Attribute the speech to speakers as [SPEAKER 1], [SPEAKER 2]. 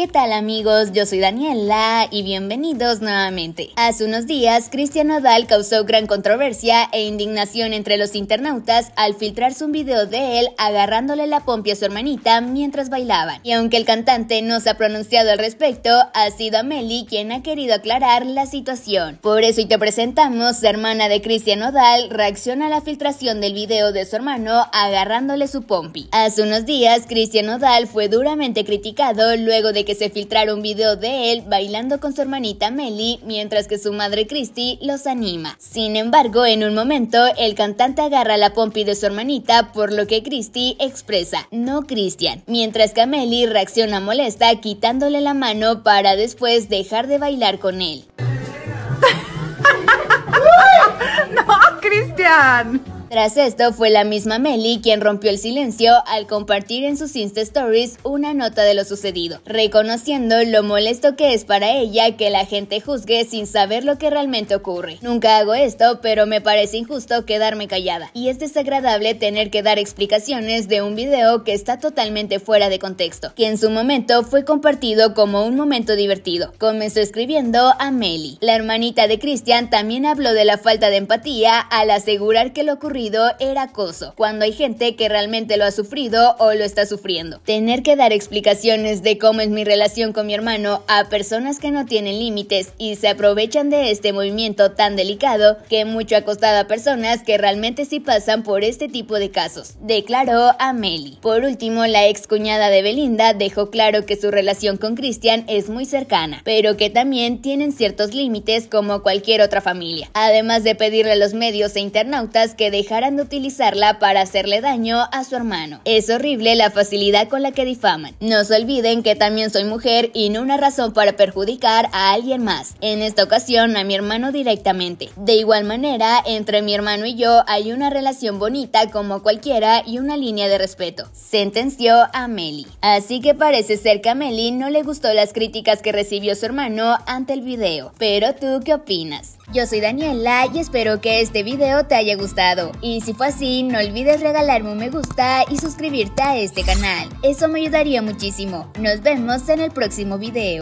[SPEAKER 1] ¿Qué tal amigos? Yo soy Daniela y bienvenidos nuevamente. Hace unos días, Cristian Nodal causó gran controversia e indignación entre los internautas al filtrarse un video de él agarrándole la pompi a su hermanita mientras bailaban. Y aunque el cantante no se ha pronunciado al respecto, ha sido Ameli quien ha querido aclarar la situación. Por eso y te presentamos, hermana de Cristian Nodal reacciona a la filtración del video de su hermano agarrándole su pompi. Hace unos días, Cristian Nodal fue duramente criticado luego de que se filtrara un video de él bailando con su hermanita Melly mientras que su madre Christy los anima. Sin embargo, en un momento, el cantante agarra la pompi de su hermanita, por lo que Christy expresa, no Christian, mientras que Melly reacciona molesta quitándole la mano para después dejar de bailar con él. ¡No, Christian! Tras esto fue la misma Meli quien rompió el silencio al compartir en sus Insta Stories una nota de lo sucedido, reconociendo lo molesto que es para ella que la gente juzgue sin saber lo que realmente ocurre. Nunca hago esto, pero me parece injusto quedarme callada y es desagradable tener que dar explicaciones de un video que está totalmente fuera de contexto, que en su momento fue compartido como un momento divertido. Comenzó escribiendo a Meli. La hermanita de Christian también habló de la falta de empatía al asegurar que lo ocurrió era acoso, cuando hay gente que realmente lo ha sufrido o lo está sufriendo. Tener que dar explicaciones de cómo es mi relación con mi hermano a personas que no tienen límites y se aprovechan de este movimiento tan delicado que mucho ha costado a personas que realmente sí pasan por este tipo de casos, declaró Amelie. Por último, la ex cuñada de Belinda dejó claro que su relación con Christian es muy cercana, pero que también tienen ciertos límites como cualquier otra familia, además de pedirle a los medios e internautas que dejen dejaran de utilizarla para hacerle daño a su hermano. Es horrible la facilidad con la que difaman. No se olviden que también soy mujer y no una razón para perjudicar a alguien más. En esta ocasión a mi hermano directamente. De igual manera, entre mi hermano y yo hay una relación bonita como cualquiera y una línea de respeto. Sentenció a Meli. Así que parece ser que a Meli no le gustó las críticas que recibió su hermano ante el video. Pero tú, ¿qué opinas? Yo soy Daniela y espero que este video te haya gustado. Y si fue así, no olvides regalarme un me gusta y suscribirte a este canal. Eso me ayudaría muchísimo. Nos vemos en el próximo video.